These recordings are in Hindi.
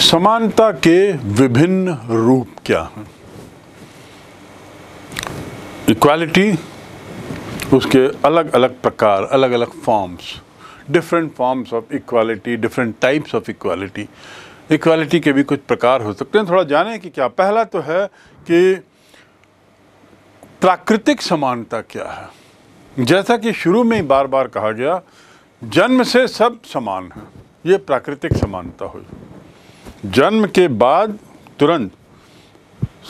समानता के विभिन्न रूप क्या हैं इक्वालिटी उसके अलग अलग प्रकार अलग अलग forms different forms of equality different types of equality equality के भी कुछ प्रकार हो सकते हैं थोड़ा जाने कि क्या पहला तो है कि प्राकृतिक समानता क्या है जैसा कि शुरू में ही बार बार कहा गया जन्म से सब समान है ये प्राकृतिक समानता हुई जन्म के बाद तुरंत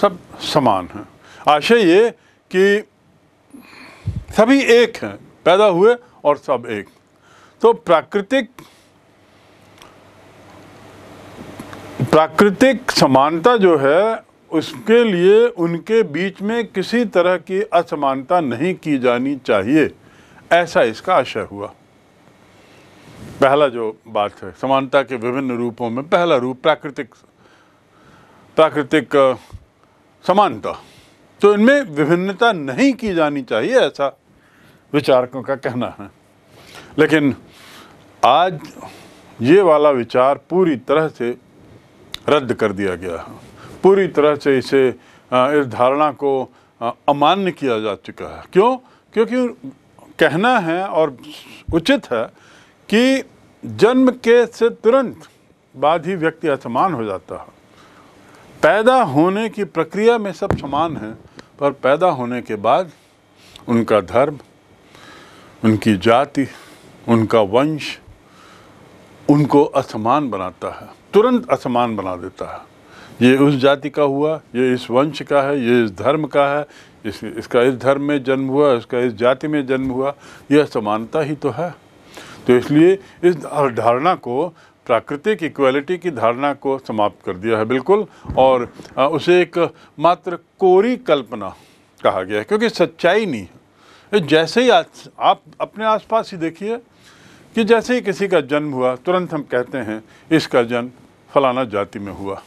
सब समान हैं आशय ये कि सभी एक हैं पैदा हुए और सब एक तो प्राकृतिक प्राकृतिक समानता जो है उसके लिए उनके बीच में किसी तरह की असमानता नहीं की जानी चाहिए ऐसा इसका आशय हुआ पहला जो बात है समानता के विभिन्न रूपों में पहला रूप प्राकृतिक प्राकृतिक समानता तो इनमें विभिन्नता नहीं की जानी चाहिए ऐसा विचारकों का कहना है लेकिन आज ये वाला विचार पूरी तरह से रद्द कर दिया गया है पूरी तरह से इसे इस धारणा को अमान्य किया जा चुका है क्यों क्योंकि कहना है और उचित है कि जन्म के से तुरंत बाद ही व्यक्ति असमान हो जाता है पैदा होने की प्रक्रिया में सब समान है पर पैदा होने के बाद उनका धर्म उनकी जाति उनका वंश उनको असमान बनाता है तुरंत असमान बना देता है ये उस जाति का हुआ ये इस वंश का है ये इस धर्म का है इस इसका इस धर्म में जन्म हुआ इसका इस जाति में जन्म हुआ यह असमानता ही तो है तो इसलिए इस धारणा को प्राकृतिक इक्वलिटी की धारणा को समाप्त कर दिया है बिल्कुल और उसे एक मात्र कोरी कल्पना कहा गया है क्योंकि सच्चाई नहीं है जैसे ही आप अपने आसपास ही देखिए कि जैसे ही किसी का जन्म हुआ तुरंत हम कहते हैं इसका जन्म फलाना जाति में हुआ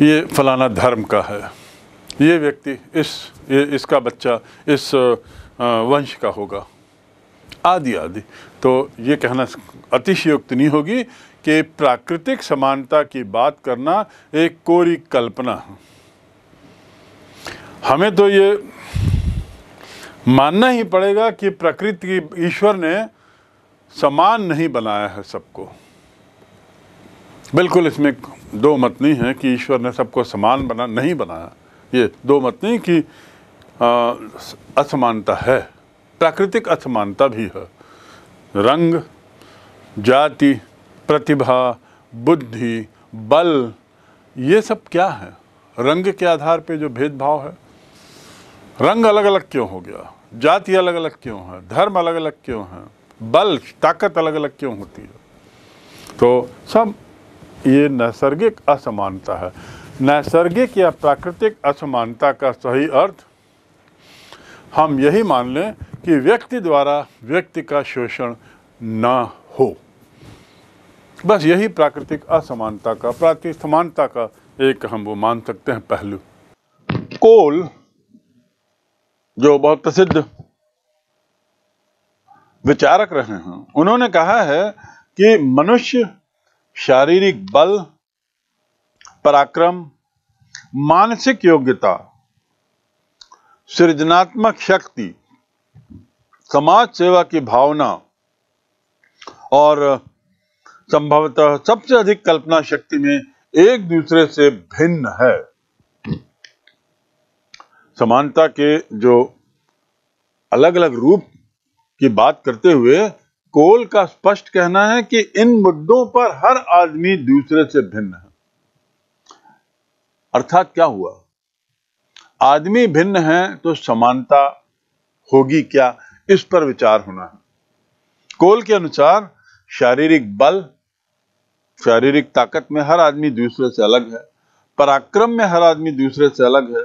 ये फलाना धर्म का है ये व्यक्ति इस ये इसका बच्चा इस वंश का होगा आदि आदि तो ये कहना अतिशयोक्त नहीं होगी कि प्राकृतिक समानता की बात करना एक कोरी कल्पना हमें तो ये मानना ही पड़ेगा कि प्रकृति की ईश्वर ने समान नहीं बनाया है सबको बिल्कुल इसमें दो मत नहीं है कि ईश्वर ने सबको समान बना नहीं बनाया ये दो मत नहीं कि असमानता है प्राकृतिक असमानता भी है रंग जाति प्रतिभा बुद्धि बल ये सब क्या है रंग के आधार पे जो भेदभाव है रंग अलग अलग क्यों हो गया जाति अलग अलग क्यों है धर्म अलग अलग क्यों है बल ताकत अलग अलग क्यों होती है तो सब ये नैसर्गिक असमानता है नैसर्गिक या प्राकृतिक असमानता का सही अर्थ हम यही मान लें कि व्यक्ति द्वारा व्यक्ति का शोषण ना हो बस यही प्राकृतिक असमानता का प्राति समानता का एक हम वो मान सकते हैं पहलू कोल जो बहुत प्रसिद्ध विचारक रहे हैं उन्होंने कहा है कि मनुष्य शारीरिक बल पराक्रम मानसिक योग्यता सृजनात्मक शक्ति समाज सेवा की भावना और संभवतः सबसे अधिक कल्पना शक्ति में एक दूसरे से भिन्न है समानता के जो अलग अलग रूप की बात करते हुए कोल का स्पष्ट कहना है कि इन मुद्दों पर हर आदमी दूसरे से भिन्न है अर्थात क्या हुआ आदमी भिन्न है तो समानता होगी क्या इस पर विचार होना है कोल के अनुसार शारीरिक बल शारीरिक ताकत में हर आदमी दूसरे से अलग है पराक्रम में हर आदमी दूसरे से अलग है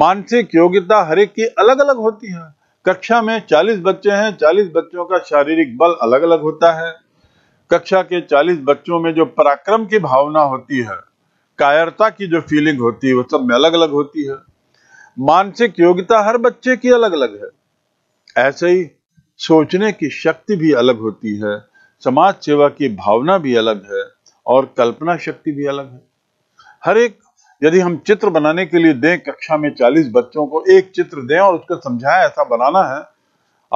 मानसिक योग्यता हर एक की अलग अलग होती है कक्षा में 40 बच्चे हैं 40 बच्चों का शारीरिक बल अलग अलग होता है कक्षा के 40 बच्चों में जो पराक्रम की भावना होती है कायरता की जो फीलिंग होती है वो सब में अलग अलग होती है मानसिक योग्यता हर बच्चे की अलग अलग है ऐसे ही सोचने की शक्ति भी अलग होती है समाज सेवा की भावना भी अलग है और कल्पना शक्ति भी अलग है हर एक यदि हम चित्र बनाने के लिए दें कक्षा में 40 बच्चों को एक चित्र दें और उसको समझाएं ऐसा बनाना है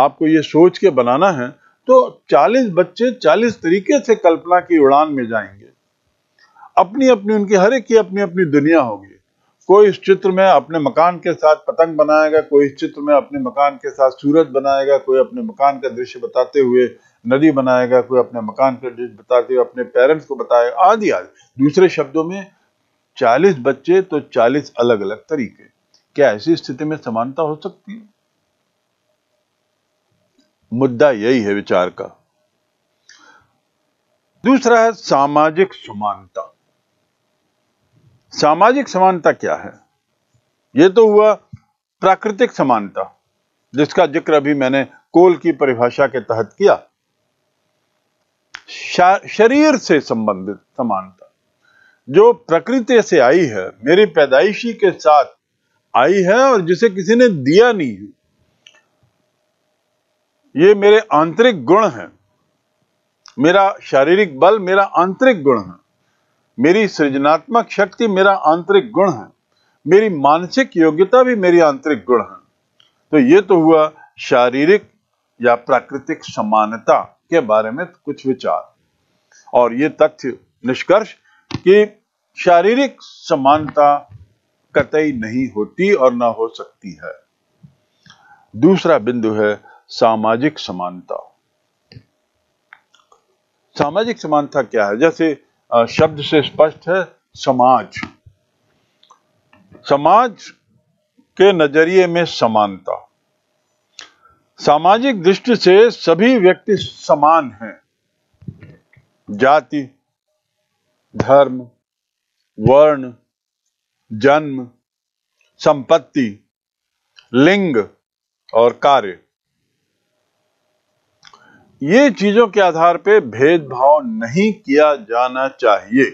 आपको ये सोच के बनाना है तो 40 बच्चे 40 तरीके से कल्पना की उड़ान में जाएंगे अपनी अपनी उनकी हर एक की अपनी अपनी दुनिया होगी कोई इस चित्र में अपने मकान के साथ पतंग बनाएगा कोई इस चित्र में अपने मकान के साथ सूरज बनाएगा कोई अपने मकान का दृश्य बताते हुए नदी बनाएगा कोई अपने मकान का दृश्य बताते हुए अपने पेरेंट्स को बताएगा आदि आदि दूसरे शब्दों में चालीस बच्चे तो चालीस अलग अलग तरीके क्या ऐसी स्थिति में समानता हो सकती है मुद्दा यही है विचार का दूसरा है सामाजिक समानता सामाजिक समानता क्या है ये तो हुआ प्राकृतिक समानता जिसका जिक्र अभी मैंने कोल की परिभाषा के तहत किया शरीर से संबंधित समानता जो प्रकृति से आई है मेरी पैदाइशी के साथ आई है और जिसे किसी ने दिया नहीं है ये मेरे आंतरिक गुण हैं मेरा शारीरिक बल मेरा आंतरिक गुण है मेरी सृजनात्मक शक्ति मेरा आंतरिक गुण है मेरी मानसिक योग्यता भी मेरी आंतरिक गुण है तो ये तो हुआ शारीरिक या प्राकृतिक समानता के बारे में कुछ विचार और ये तथ्य निष्कर्ष कि शारीरिक समानता कतई नहीं होती और ना हो सकती है दूसरा बिंदु है सामाजिक समानता सामाजिक समानता क्या है जैसे शब्द से स्पष्ट है समाज समाज के नजरिए में समानता सामाजिक दृष्टि से सभी व्यक्ति समान हैं जाति धर्म वर्ण जन्म संपत्ति लिंग और कार्य ये चीजों के आधार पे भेदभाव नहीं किया जाना चाहिए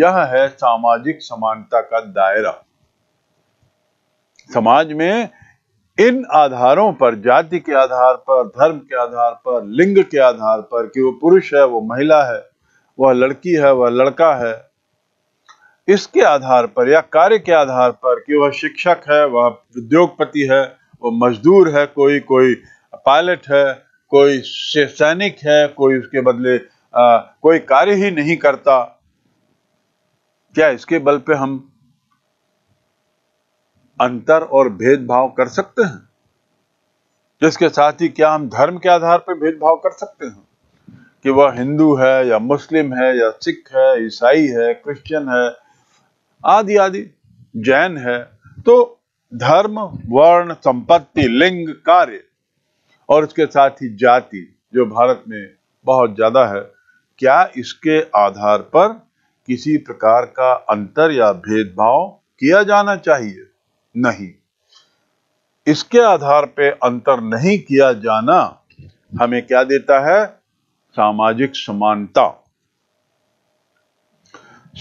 यह है सामाजिक समानता का दायरा समाज में इन आधारों पर जाति के आधार पर धर्म के आधार पर लिंग के आधार पर कि वो पुरुष है वो महिला है वह लड़की है वह लड़का है इसके आधार पर या कार्य के आधार पर कि वह शिक्षक है वह उद्योगपति है वह मजदूर है कोई कोई पायलट है कोई सैनिक है कोई उसके बदले आ, कोई कार्य ही नहीं करता क्या इसके बल पे हम अंतर और भेदभाव कर सकते हैं इसके साथ ही क्या हम धर्म के आधार पर भेदभाव कर सकते हैं कि वह हिंदू है या मुस्लिम है या सिख है ईसाई है क्रिश्चियन है आदि आदि जैन है तो धर्म वर्ण संपत्ति लिंग कार्य और उसके साथ ही जाति जो भारत में बहुत ज़्यादा है क्या इसके आधार पर किसी प्रकार का अंतर या भेदभाव किया जाना चाहिए नहीं इसके आधार पर अंतर नहीं किया जाना हमें क्या देता है सामाजिक समानता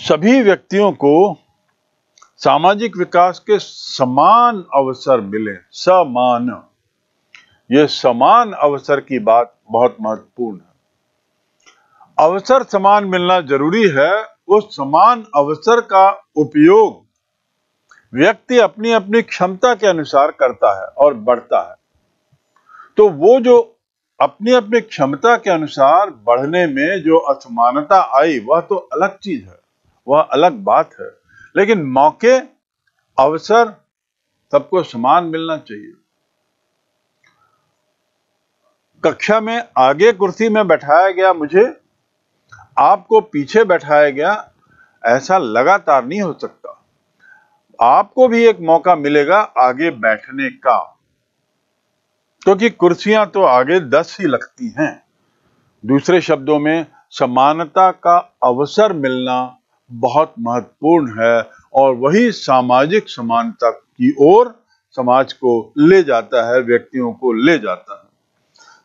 सभी व्यक्तियों को सामाजिक विकास के समान अवसर मिले समान ये समान अवसर की बात बहुत महत्वपूर्ण है अवसर समान मिलना जरूरी है उस समान अवसर का उपयोग व्यक्ति अपनी अपनी क्षमता के अनुसार करता है और बढ़ता है तो वो जो अपनी अपनी क्षमता के अनुसार बढ़ने में जो असमानता आई वह तो अलग चीज है वह अलग बात है लेकिन मौके अवसर सबको समान मिलना चाहिए कक्षा में आगे कुर्सी में बैठाया गया मुझे आपको पीछे बैठाया गया ऐसा लगातार नहीं हो सकता आपको भी एक मौका मिलेगा आगे बैठने का क्योंकि तो कुर्सियां तो आगे दस ही लगती हैं दूसरे शब्दों में समानता का अवसर मिलना बहुत महत्वपूर्ण है और वही सामाजिक समानता की ओर समाज को ले जाता है व्यक्तियों को ले जाता है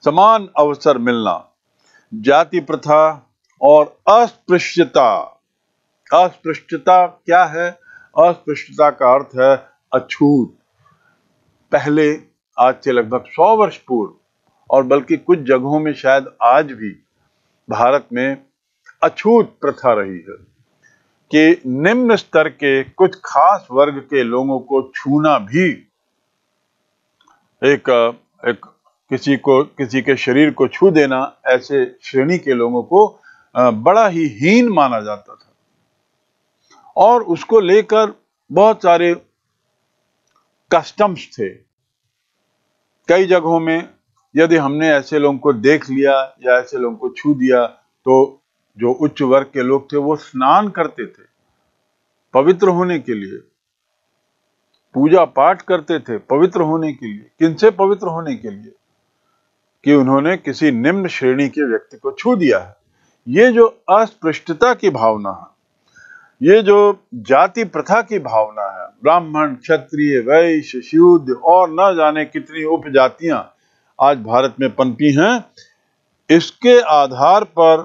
समान अवसर मिलना जाति प्रथा और अस्पृश्यता अस्पृश्यता क्या है अस्पृश्यता का अर्थ है अछूत पहले आज से लगभग सौ वर्ष पूर्व और बल्कि कुछ जगहों में शायद आज भी भारत में अछूत प्रथा रही है कि निम्न स्तर के कुछ खास वर्ग के लोगों को छूना भी एक एक किसी को किसी के शरीर को छू देना ऐसे श्रेणी के लोगों को बड़ा ही हीन माना जाता था और उसको लेकर बहुत सारे कस्टम्स थे कई जगहों में यदि हमने ऐसे लोगों को देख लिया या ऐसे लोगों को छू दिया तो जो उच्च वर्ग के लोग थे वो स्नान करते थे पवित्र होने के लिए पूजा पाठ करते थे पवित्र होने के लिए किनसे पवित्र होने के लिए कि उन्होंने किसी निम्न श्रेणी के व्यक्ति को छू दिया है ये जो अस्पृष्टता की भावना है ये जो जाति प्रथा की भावना है ब्राह्मण क्षत्रिय वैश्य शूद्र और न जाने कितनी उपजातियां आज भारत में पनपी हैं इसके आधार पर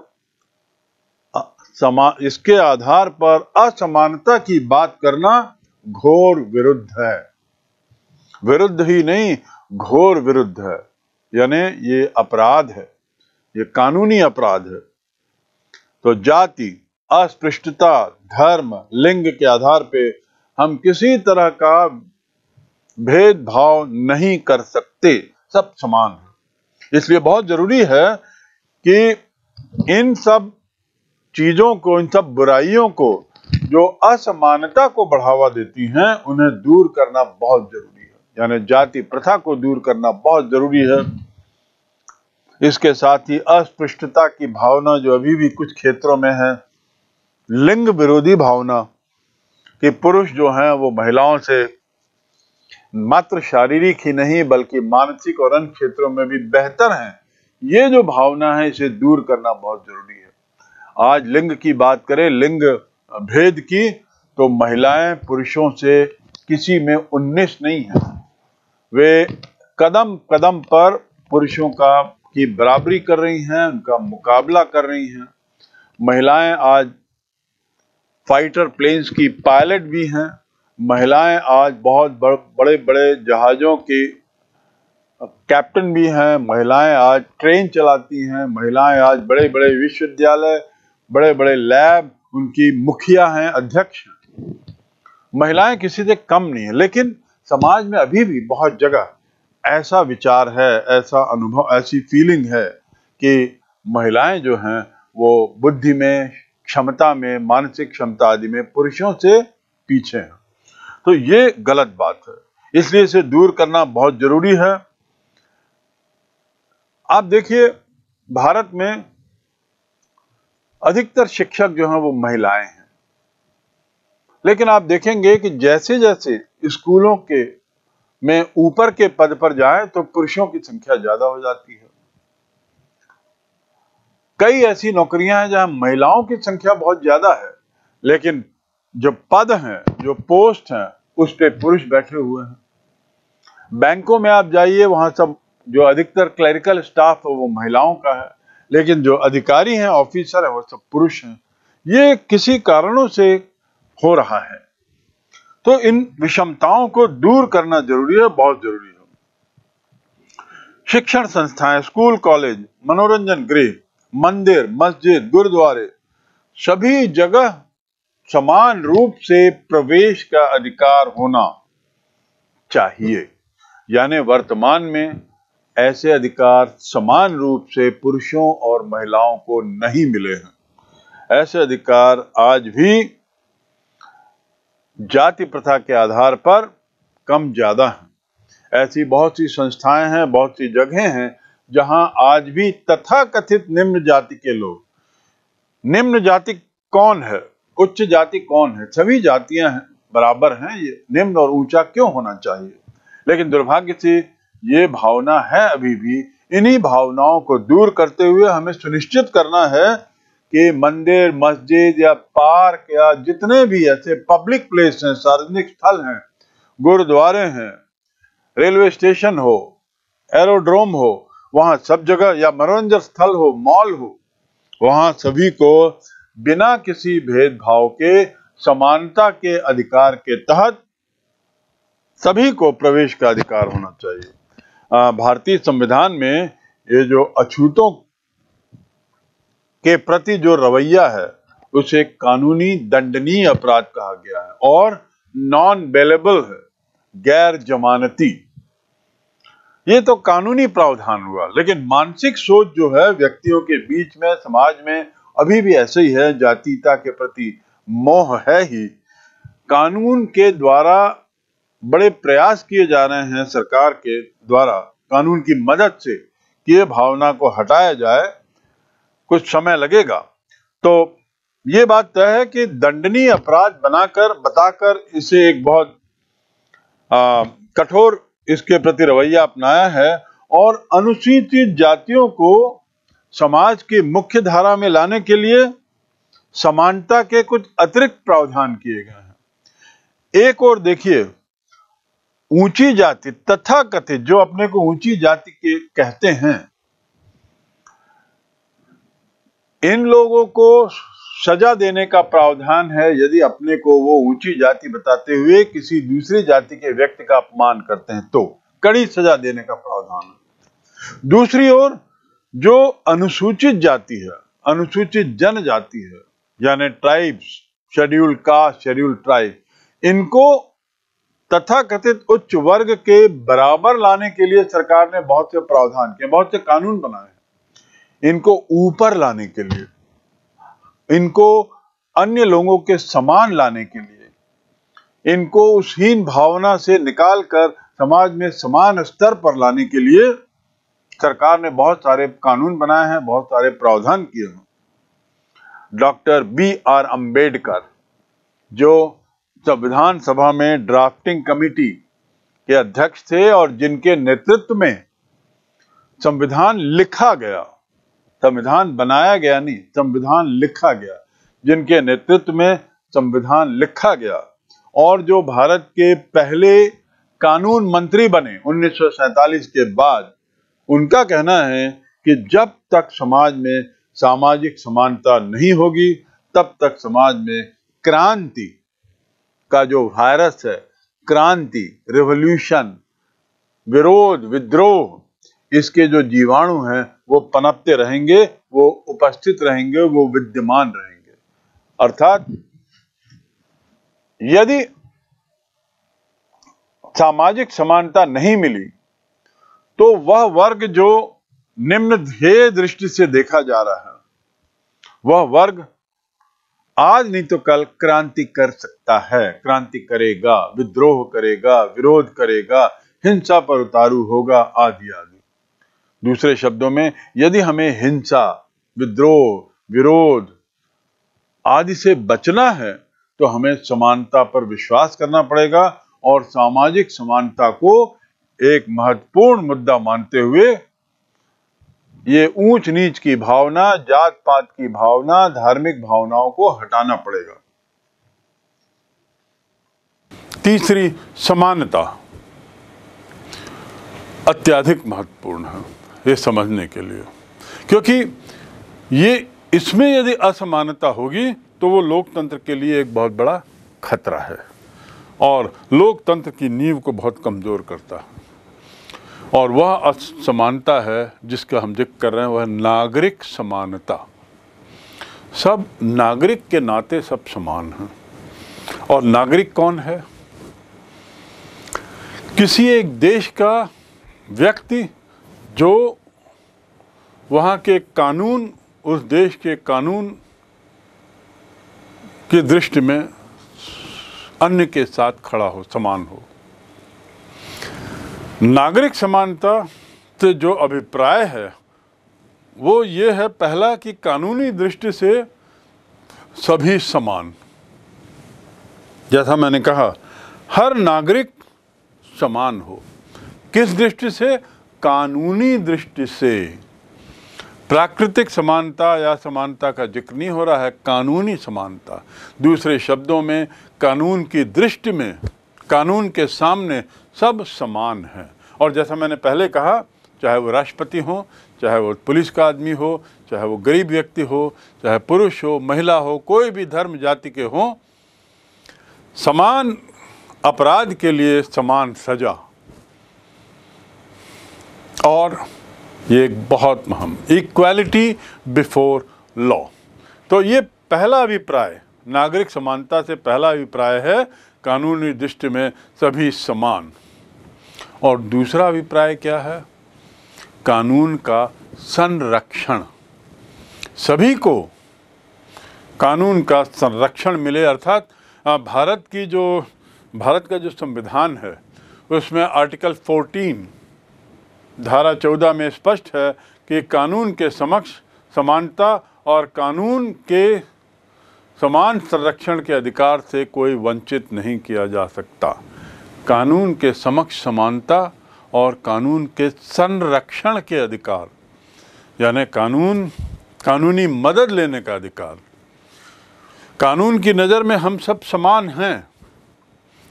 समा इसके आधार पर असमानता की बात करना घोर विरुद्ध है विरुद्ध ही नहीं घोर विरुद्ध है यानी ये अपराध है ये कानूनी अपराध है तो जाति अस्पृष्टता धर्म लिंग के आधार पे हम किसी तरह का भेदभाव नहीं कर सकते सब समान है इसलिए बहुत जरूरी है कि इन सब चीजों को इन सब बुराइयों को जो असमानता को बढ़ावा देती हैं उन्हें दूर करना बहुत जरूरी यानी जाति प्रथा को दूर करना बहुत जरूरी है इसके साथ ही अस्पृष्टता की भावना जो अभी भी कुछ क्षेत्रों में है लिंग विरोधी भावना कि पुरुष जो हैं वो महिलाओं से मात्र शारीरिक ही नहीं बल्कि मानसिक और अन्य क्षेत्रों में भी बेहतर हैं ये जो भावना है इसे दूर करना बहुत जरूरी है आज लिंग की बात करें लिंग भेद की तो महिलाएं पुरुषों से किसी में उन्नीस नहीं है वे कदम कदम पर पुरुषों का की बराबरी कर रही हैं उनका मुकाबला कर रही हैं महिलाएं आज फाइटर प्लेन्स की पायलट भी हैं महिलाएं आज बहुत बड़, बड़े बड़े जहाज़ों की कैप्टन भी हैं महिलाएं आज ट्रेन चलाती हैं महिलाएं आज बड़े बड़े विश्वविद्यालय बड़े बड़े लैब उनकी मुखिया हैं अध्यक्ष हैं महिलाएं किसी से कम नहीं है लेकिन समाज में अभी भी बहुत जगह ऐसा विचार है ऐसा अनुभव ऐसी फीलिंग है कि महिलाएं जो हैं वो बुद्धि में क्षमता में मानसिक क्षमता आदि में पुरुषों से पीछे हैं तो ये गलत बात है इसलिए इसे दूर करना बहुत जरूरी है आप देखिए भारत में अधिकतर शिक्षक जो हैं वो महिलाएं हैं लेकिन आप देखेंगे कि जैसे जैसे स्कूलों के में ऊपर के पद पर जाएं तो पुरुषों की संख्या ज्यादा हो जाती है कई ऐसी नौकरियां हैं जहां महिलाओं की संख्या बहुत ज्यादा है लेकिन जो पद हैं जो पोस्ट हैं उस पर पुरुष बैठे हुए हैं बैंकों में आप जाइए वहां सब जो अधिकतर क्लरिकल स्टाफ है वो महिलाओं का है लेकिन जो अधिकारी हैं ऑफिसर है वो सब पुरुष हैं ये किसी कारणों से हो रहा है तो इन विषमताओं को दूर करना जरूरी है बहुत जरूरी है शिक्षण संस्थाएं स्कूल कॉलेज मनोरंजन गृह मंदिर मस्जिद गुरुद्वारे सभी जगह समान रूप से प्रवेश का अधिकार होना चाहिए यानी वर्तमान में ऐसे अधिकार समान रूप से पुरुषों और महिलाओं को नहीं मिले हैं ऐसे अधिकार आज भी जाति प्रथा के आधार पर कम ज्यादा हैं ऐसी बहुत सी संस्थाएं हैं बहुत सी जगह हैं जहां आज भी तथा कथित निम्न जाति के लोग निम्न जाति कौन है उच्च जाति कौन है सभी जातियां हैं बराबर हैं ये निम्न और ऊंचा क्यों होना चाहिए लेकिन दुर्भाग्य से ये भावना है अभी भी इन्हीं भावनाओं को दूर करते हुए हमें सुनिश्चित करना है कि मंदिर मस्जिद या पार्क या जितने भी ऐसे पब्लिक प्लेस हैं सार्वजनिक स्थल हैं गुरुद्वारे हैं रेलवे स्टेशन हो एरोड्रोम हो वहां सब जगह या मनोरंजन स्थल हो मॉल हो वहां सभी को बिना किसी भेदभाव के समानता के अधिकार के तहत सभी को प्रवेश का अधिकार होना चाहिए भारतीय संविधान में ये जो अछूतों के प्रति जो रवैया है उसे कानूनी दंडनीय अपराध कहा गया है और नॉन बेलेबल है गैर जमानती ये तो कानूनी प्रावधान हुआ लेकिन मानसिक सोच जो है व्यक्तियों के बीच में समाज में अभी भी ऐसे ही है जातीयता के प्रति मोह है ही कानून के द्वारा बड़े प्रयास किए जा रहे हैं सरकार के द्वारा कानून की मदद से कि ये भावना को हटाया जाए कुछ समय लगेगा तो ये बात तय है कि दंडनीय अपराध बनाकर बताकर इसे एक बहुत कठोर इसके प्रति रवैया अपनाया है और अनुसूचित जातियों को समाज की मुख्य धारा में लाने के लिए समानता के कुछ अतिरिक्त प्रावधान किए गए हैं एक और देखिए ऊंची जाति तथा कथित जो अपने को ऊंची जाति के कहते हैं इन लोगों को सजा देने का प्रावधान है यदि अपने को वो ऊंची जाति बताते हुए किसी दूसरी जाति के व्यक्ति का अपमान करते हैं तो कड़ी सजा देने का प्रावधान है दूसरी ओर जो अनुसूचित जाति है अनुसूचित जनजाति है यानी tribes schedule caste schedule tribe इनको तथाकथित उच्च वर्ग के बराबर लाने के लिए सरकार ने बहुत से प्रावधान किए बहुत से कानून बनाए इनको ऊपर लाने के लिए इनको अन्य लोगों के समान लाने के लिए इनको उस हीन भावना से निकालकर समाज में समान स्तर पर लाने के लिए सरकार ने बहुत सारे कानून बनाए हैं बहुत सारे प्रावधान किए हैं डॉक्टर बी आर अंबेडकर जो संविधान सभा में ड्राफ्टिंग कमेटी के अध्यक्ष थे और जिनके नेतृत्व में संविधान लिखा गया संविधान बनाया गया नहीं संविधान लिखा गया जिनके नेतृत्व में संविधान लिखा गया और जो भारत के पहले कानून मंत्री बने उन्नीस के बाद उनका कहना है कि जब तक समाज में सामाजिक समानता नहीं होगी तब तक समाज में क्रांति का जो वायरस है क्रांति रिवोल्यूशन विरोध विद्रोह इसके जो जीवाणु हैं वो पनपते रहेंगे वो उपस्थित रहेंगे वो विद्यमान रहेंगे अर्थात यदि सामाजिक समानता नहीं मिली तो वह वर्ग जो निम्न ध्येय दृष्टि से देखा जा रहा है वह वर्ग आज नहीं तो कल क्रांति कर सकता है क्रांति करेगा विद्रोह करेगा विरोध करेगा हिंसा पर उतारू होगा आदि आदि दूसरे शब्दों में यदि हमें हिंसा विद्रोह विरोध आदि से बचना है तो हमें समानता पर विश्वास करना पड़ेगा और सामाजिक समानता को एक महत्वपूर्ण मुद्दा मानते हुए ये ऊंच नीच की भावना जात पात की भावना धार्मिक भावनाओं को हटाना पड़ेगा तीसरी समानता अत्याधिक महत्वपूर्ण है ये समझने के लिए क्योंकि ये इसमें यदि असमानता होगी तो वो लोकतंत्र के लिए एक बहुत बड़ा खतरा है और लोकतंत्र की नींव को बहुत कमज़ोर करता है और वह असमानता है जिसका हम जिक्र कर रहे हैं वह नागरिक समानता सब नागरिक के नाते सब समान हैं और नागरिक कौन है किसी एक देश का व्यक्ति जो वहाँ के कानून उस देश के कानून की दृष्टि में अन्य के साथ खड़ा हो समान हो नागरिक समानता से जो अभिप्राय है वो ये है पहला कि कानूनी दृष्टि से सभी समान जैसा मैंने कहा हर नागरिक समान हो किस दृष्टि से कानूनी दृष्टि से प्राकृतिक समानता या समानता का जिक्र नहीं हो रहा है कानूनी समानता दूसरे शब्दों में कानून की दृष्टि में कानून के सामने सब समान हैं और जैसा मैंने पहले कहा चाहे वो राष्ट्रपति हो चाहे वो पुलिस का आदमी हो चाहे वो गरीब व्यक्ति हो चाहे पुरुष हो महिला हो कोई भी धर्म जाति के हों समान अपराध के लिए समान सजा और ये एक बहुत महम इक्वालिटी बिफोर लॉ तो ये पहला अभिप्राय नागरिक समानता से पहला अभिप्राय है कानूनी दृष्टि में सभी समान और दूसरा अभिप्राय क्या है कानून का संरक्षण सभी को कानून का संरक्षण मिले अर्थात भारत की जो भारत का जो संविधान है उसमें आर्टिकल धारा चौदह में स्पष्ट है कि कानून के समक्ष समानता और कानून के समान संरक्षण के अधिकार से कोई वंचित नहीं किया जा सकता कानून के समक्ष समानता और कानून के संरक्षण के अधिकार यानी कानून कानूनी मदद लेने का अधिकार कानून की नज़र में हम सब समान हैं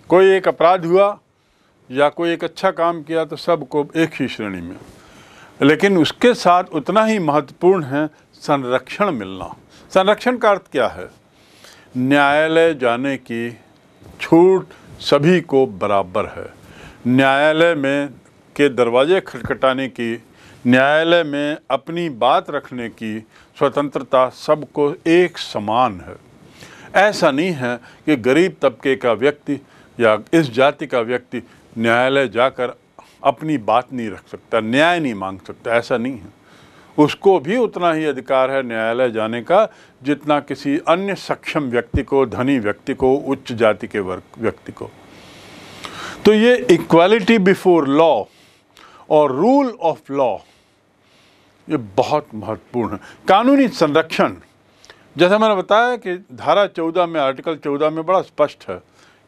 कोई एक अपराध हुआ या कोई एक अच्छा काम किया तो सबको एक ही श्रेणी में लेकिन उसके साथ उतना ही महत्वपूर्ण है संरक्षण मिलना संरक्षण का अर्थ क्या है न्यायालय जाने की छूट सभी को बराबर है न्यायालय में के दरवाजे खटखटाने की न्यायालय में अपनी बात रखने की स्वतंत्रता सबको एक समान है ऐसा नहीं है कि गरीब तबके का व्यक्ति या इस जाति का व्यक्ति न्यायालय जाकर अपनी बात नहीं रख सकता न्याय नहीं मांग सकता ऐसा नहीं है उसको भी उतना ही अधिकार है न्यायालय जाने का जितना किसी अन्य सक्षम व्यक्ति को धनी व्यक्ति को उच्च जाति के वर्ग व्यक्ति को तो ये इक्वालिटी बिफोर लॉ और रूल ऑफ लॉ ये बहुत महत्वपूर्ण है कानूनी संरक्षण जैसा मैंने बताया कि धारा चौदह में आर्टिकल चौदह में बड़ा स्पष्ट है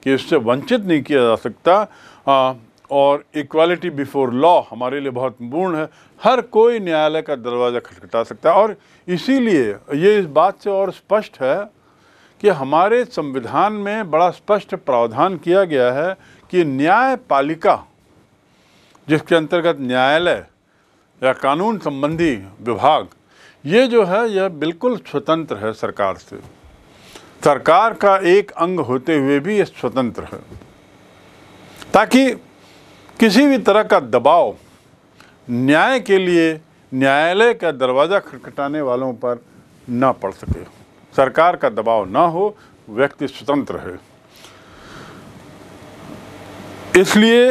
कि इससे वंचित नहीं किया जा सकता आ, और इक्वालिटी बिफोर लॉ हमारे लिए बहुत पूर्ण है हर कोई न्यायालय का दरवाज़ा खटखटा सकता है और इसीलिए ये इस बात से और स्पष्ट है कि हमारे संविधान में बड़ा स्पष्ट प्रावधान किया गया है कि न्यायपालिका जिसके अंतर्गत न्यायालय या कानून संबंधी विभाग ये जो है यह बिल्कुल स्वतंत्र है सरकार से सरकार का एक अंग होते हुए भी ये स्वतंत्र है ताकि किसी भी तरह का दबाव न्याय के लिए न्यायालय का दरवाज़ा खटखटाने वालों पर ना पड़ सके सरकार का दबाव ना हो व्यक्ति स्वतंत्र है इसलिए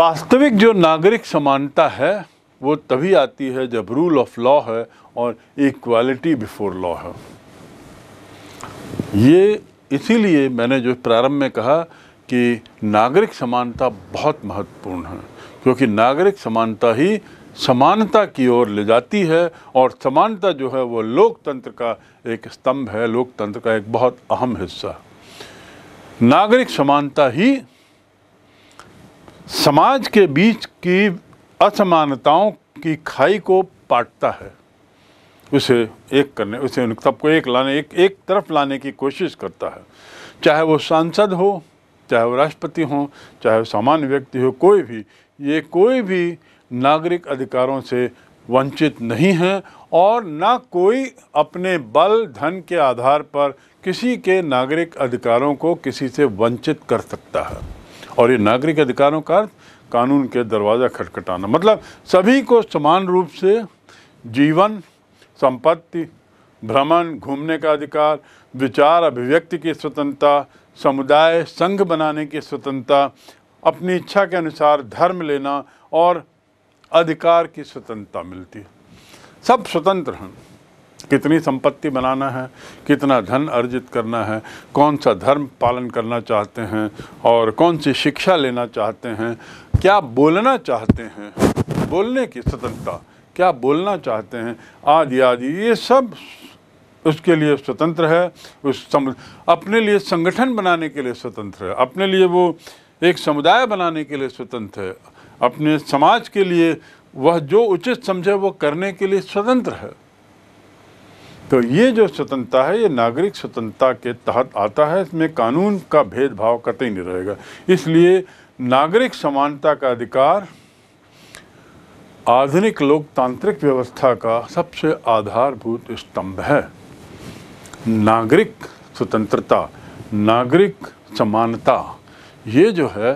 वास्तविक जो नागरिक समानता है वो तभी आती है जब रूल ऑफ लॉ है और इक्वालिटी बिफोर लॉ है ये इसीलिए मैंने जो प्रारंभ में कहा कि नागरिक समानता बहुत महत्वपूर्ण है क्योंकि नागरिक समानता ही समानता की ओर ले जाती है और समानता जो है वो लोकतंत्र का एक स्तंभ है लोकतंत्र का एक बहुत अहम हिस्सा नागरिक समानता ही समाज के बीच की असमानताओं की खाई को पाटता है उसे एक करने उसे सब को एक लाने एक एक तरफ लाने की कोशिश करता है चाहे वो सांसद हो चाहे वो राष्ट्रपति हो चाहे वो सामान्य व्यक्ति हो कोई भी ये कोई भी नागरिक अधिकारों से वंचित नहीं है और ना कोई अपने बल धन के आधार पर किसी के नागरिक अधिकारों को किसी से वंचित कर सकता है और ये नागरिक अधिकारों का कानून के दरवाज़ा खटखटाना मतलब सभी को समान रूप से जीवन संपत्ति भ्रमण घूमने का अधिकार विचार अभिव्यक्ति की स्वतंत्रता समुदाय संघ बनाने की स्वतंत्रता अपनी इच्छा के अनुसार धर्म लेना और अधिकार की स्वतंत्रता मिलती है सब स्वतंत्र हैं कितनी संपत्ति बनाना है कितना धन अर्जित करना है कौन सा धर्म पालन करना चाहते हैं और कौन सी शिक्षा लेना चाहते हैं क्या बोलना चाहते हैं बोलने की स्वतंत्रता क्या बोलना चाहते हैं आदि आदि ये सब उसके लिए स्वतंत्र है उस सम, अपने लिए संगठन बनाने के लिए स्वतंत्र है अपने लिए वो एक समुदाय बनाने के लिए स्वतंत्र है अपने समाज के लिए वह जो उचित समझे वो करने के लिए स्वतंत्र है तो ये जो स्वतंत्रता है ये नागरिक स्वतंत्रता के तहत आता है इसमें कानून का भेदभाव कतई नहीं रहेगा इसलिए नागरिक समानता का अधिकार आधुनिक लोकतांत्रिक व्यवस्था का सबसे आधारभूत स्तंभ है नागरिक स्वतंत्रता नागरिक समानता ये जो है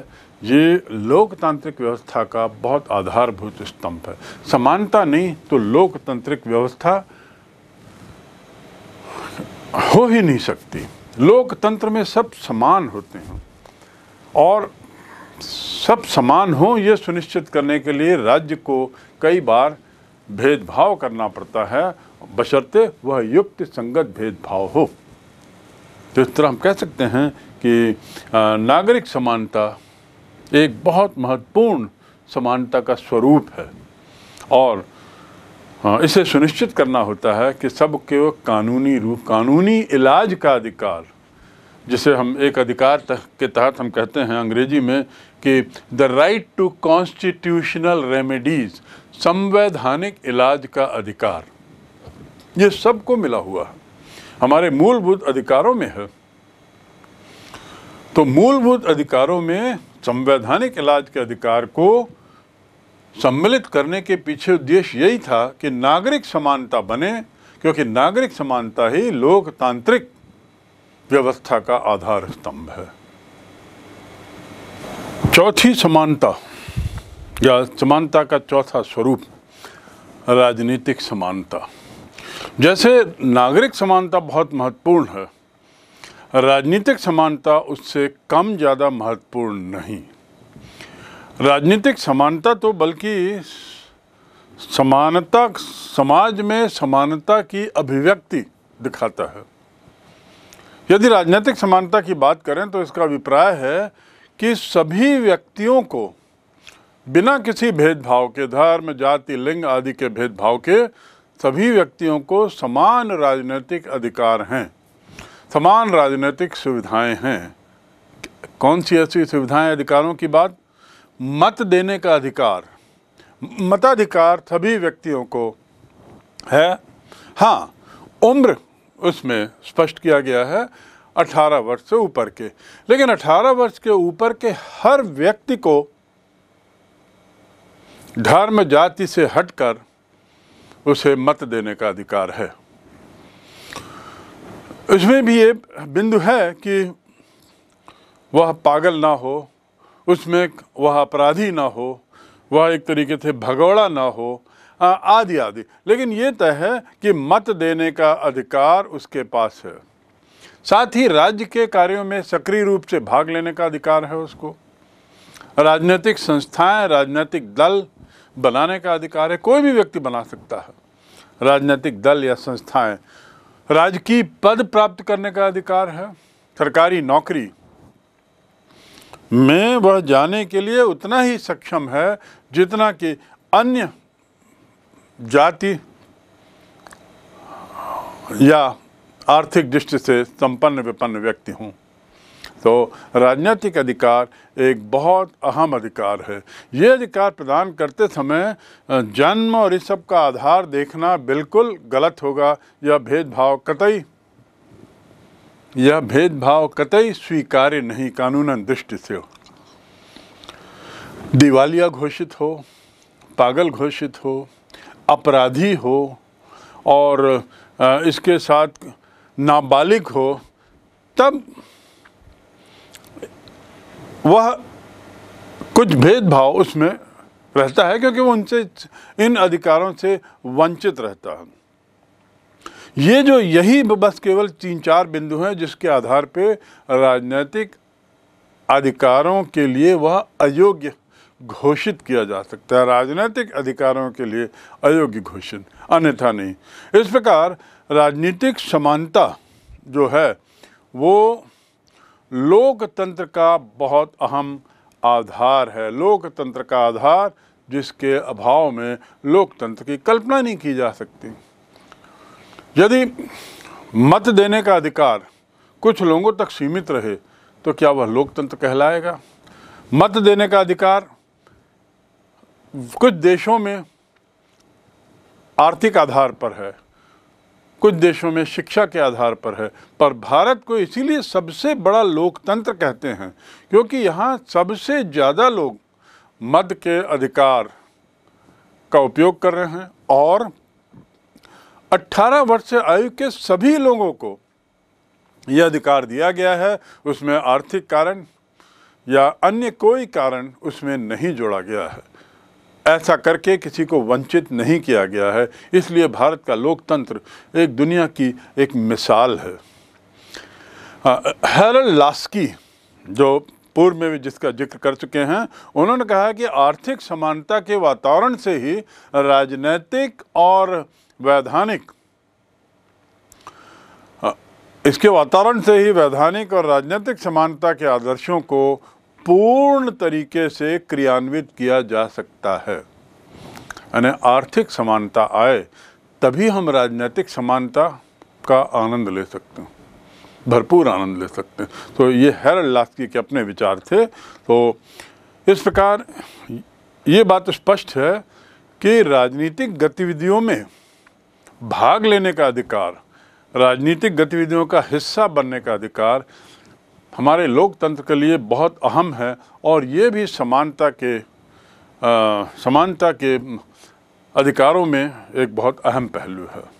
ये लोकतांत्रिक व्यवस्था का बहुत आधारभूत स्तंभ है समानता नहीं तो लोकतांत्रिक व्यवस्था हो ही नहीं सकती लोकतंत्र में सब समान होते हैं और सब समान हो यह सुनिश्चित करने के लिए राज्य को कई बार भेदभाव करना पड़ता है बशर्ते वह युक्त संगत भेदभाव हो तो इस तरह हम कह सकते हैं कि नागरिक समानता एक बहुत महत्वपूर्ण समानता का स्वरूप है और इसे सुनिश्चित करना होता है कि सबके कानूनी रूप कानूनी इलाज का अधिकार जिसे हम एक अधिकार के तहत हम कहते हैं अंग्रेजी में कि the right to constitutional remedies संवैधानिक इलाज का अधिकार ये सबको मिला हुआ है हमारे मूलभूत अधिकारों में है तो मूलभूत अधिकारों में संवैधानिक इलाज के अधिकार को सम्मिलित करने के पीछे उद्देश्य यही था कि नागरिक समानता बने क्योंकि नागरिक समानता ही लोकतांत्रिक व्यवस्था का आधार स्तंभ है चौथी समानता या समानता का चौथा स्वरूप राजनीतिक समानता जैसे नागरिक समानता बहुत महत्वपूर्ण है राजनीतिक समानता उससे कम ज़्यादा महत्वपूर्ण नहीं राजनीतिक समानता तो बल्कि समानता समाज में समानता की अभिव्यक्ति दिखाता है यदि राजनीतिक समानता की बात करें तो इसका अभिप्राय है कि सभी व्यक्तियों को बिना किसी भेदभाव के धर्म जाति लिंग आदि के भेदभाव के सभी व्यक्तियों को समान राजनीतिक अधिकार हैं समान राजनीतिक सुविधाएं हैं कौन सी ऐसी सुविधाएं अधिकारों की बात मत देने का अधिकार मताधिकार सभी व्यक्तियों को है हाँ उम्र उसमें स्पष्ट किया गया है 18 वर्ष से ऊपर के लेकिन 18 वर्ष के ऊपर के हर व्यक्ति को धर्म जाति से हटकर उसे मत देने का अधिकार है इसमें भी ये बिंदु है कि वह पागल ना हो उसमें वह अपराधी ना हो वह एक तरीके से भगौड़ा ना हो आदि आदि लेकिन ये तय है कि मत देने का अधिकार उसके पास है साथ ही राज्य के कार्यों में सक्रिय रूप से भाग लेने का अधिकार है उसको राजनीतिक संस्थाएं राजनीतिक दल बनाने का अधिकार है कोई भी व्यक्ति बना सकता है राजनीतिक दल या संस्थाएं राजकीय पद प्राप्त करने का अधिकार है सरकारी नौकरी में वह जाने के लिए उतना ही सक्षम है जितना कि अन्य जाति या आर्थिक दृष्टि से संपन्न विपन्न व्यक्ति हूँ तो राजनीतिक अधिकार एक बहुत अहम अधिकार है ये अधिकार प्रदान करते समय जन्म और इस सब का आधार देखना बिल्कुल गलत होगा यह भेदभाव कतई यह भेदभाव कतई स्वीकार्य नहीं कानूनन दृष्टि से हो दिवालिया घोषित हो पागल घोषित हो अपराधी हो और इसके साथ नाबालिग हो तब वह कुछ भेदभाव उसमें रहता है क्योंकि वो उनसे इन अधिकारों से वंचित रहता है ये जो यही बस केवल तीन चार बिंदु हैं जिसके आधार पे राजनीतिक अधिकारों के लिए वह अयोग्य घोषित किया जा सकता है राजनीतिक अधिकारों के लिए अयोग्य घोषित अन्यथा नहीं इस प्रकार राजनीतिक समानता जो है वो लोकतंत्र का बहुत अहम आधार है लोकतंत्र का आधार जिसके अभाव में लोकतंत्र की कल्पना नहीं की जा सकती यदि मत देने का अधिकार कुछ लोगों तक सीमित रहे तो क्या वह लोकतंत्र कहलाएगा मत देने का अधिकार कुछ देशों में आर्थिक आधार पर है कुछ देशों में शिक्षा के आधार पर है पर भारत को इसीलिए सबसे बड़ा लोकतंत्र कहते हैं क्योंकि यहाँ सबसे ज़्यादा लोग मत के अधिकार का उपयोग कर रहे हैं और 18 वर्ष से आयु के सभी लोगों को यह अधिकार दिया गया है उसमें आर्थिक कारण या अन्य कोई कारण उसमें नहीं जोड़ा गया है ऐसा करके किसी को वंचित नहीं किया गया है इसलिए भारत का लोकतंत्र एक दुनिया की एक मिसाल है हैरल लास्की जो पूर्व में भी जिसका जिक्र कर चुके हैं उन्होंने कहा कि आर्थिक समानता के वातावरण से ही राजनैतिक और वैधानिक इसके वातावरण से ही वैधानिक और राजनीतिक समानता के आदर्शों को पूर्ण तरीके से क्रियान्वित किया जा सकता है यानी आर्थिक समानता आए तभी हम राजनीतिक समानता का आनंद ले सकते हैं भरपूर आनंद ले सकते हैं तो ये हैरल लास्की के अपने विचार थे तो इस प्रकार ये बात स्पष्ट है कि राजनीतिक गतिविधियों में भाग लेने का अधिकार राजनीतिक गतिविधियों का हिस्सा बनने का अधिकार हमारे लोकतंत्र के लिए बहुत अहम है और ये भी समानता के समानता के अधिकारों में एक बहुत अहम पहलू है